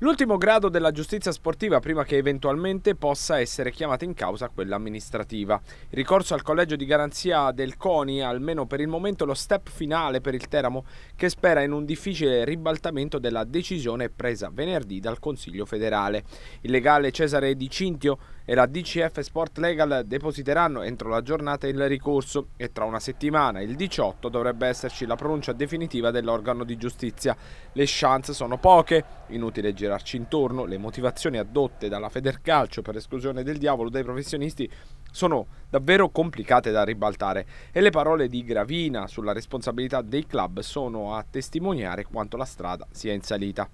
L'ultimo grado della giustizia sportiva prima che eventualmente possa essere chiamata in causa quella amministrativa. Il ricorso al collegio di garanzia del CONI è almeno per il momento lo step finale per il Teramo che spera in un difficile ribaltamento della decisione presa venerdì dal Consiglio federale. Il legale Cesare Di Cintio e la DCF Sport Legal depositeranno entro la giornata il ricorso e tra una settimana, il 18, dovrebbe esserci la pronuncia definitiva dell'organo di giustizia. Le chance sono poche, inutile girare girarci intorno, le motivazioni adotte dalla Federcalcio per esclusione del diavolo dai professionisti sono davvero complicate da ribaltare e le parole di Gravina sulla responsabilità dei club sono a testimoniare quanto la strada sia in salita.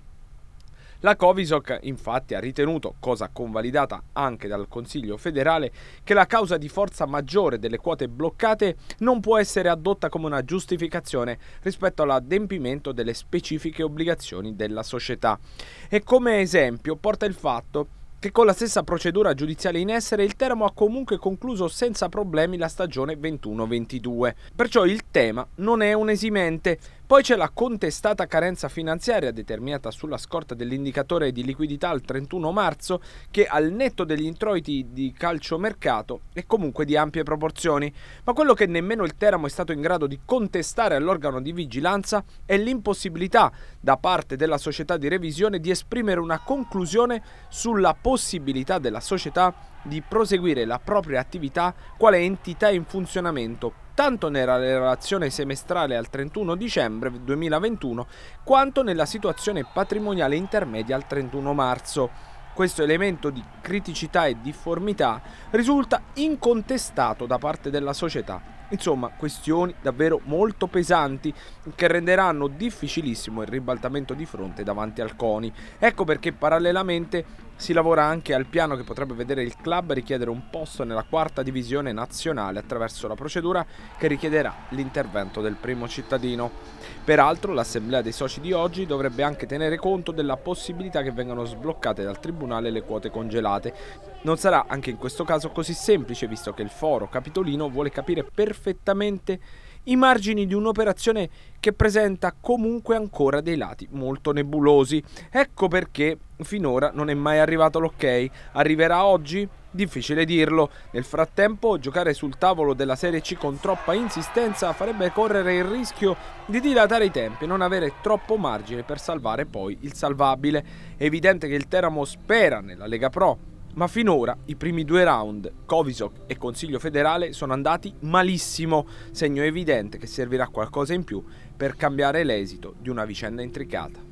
La Covisoc infatti ha ritenuto, cosa convalidata anche dal Consiglio federale, che la causa di forza maggiore delle quote bloccate non può essere adotta come una giustificazione rispetto all'adempimento delle specifiche obbligazioni della società. E come esempio porta il fatto che con la stessa procedura giudiziale in essere il Teramo ha comunque concluso senza problemi la stagione 21-22. Perciò il tema non è un esimente, poi c'è la contestata carenza finanziaria determinata sulla scorta dell'indicatore di liquidità al 31 marzo che al netto degli introiti di calciomercato è comunque di ampie proporzioni, ma quello che nemmeno il Teramo è stato in grado di contestare all'organo di vigilanza è l'impossibilità da parte della società di revisione di esprimere una conclusione sulla possibilità della società di proseguire la propria attività quale entità in funzionamento tanto nella relazione semestrale al 31 dicembre 2021 quanto nella situazione patrimoniale intermedia al 31 marzo. Questo elemento di criticità e difformità risulta incontestato da parte della società. Insomma, questioni davvero molto pesanti che renderanno difficilissimo il ribaltamento di fronte davanti al CONI. Ecco perché parallelamente si lavora anche al piano che potrebbe vedere il club richiedere un posto nella quarta divisione nazionale attraverso la procedura che richiederà l'intervento del primo cittadino. Peraltro l'assemblea dei soci di oggi dovrebbe anche tenere conto della possibilità che vengano sbloccate dal tribunale le quote congelate. Non sarà anche in questo caso così semplice visto che il foro capitolino vuole capire perfettamente i margini di un'operazione che presenta comunque ancora dei lati molto nebulosi. Ecco perché finora non è mai arrivato l'ok. Arriverà oggi? Difficile dirlo. Nel frattempo, giocare sul tavolo della Serie C con troppa insistenza farebbe correre il rischio di dilatare i tempi e non avere troppo margine per salvare poi il salvabile. È evidente che il Teramo spera nella Lega Pro ma finora i primi due round, Covisoc e Consiglio federale, sono andati malissimo, segno evidente che servirà qualcosa in più per cambiare l'esito di una vicenda intricata.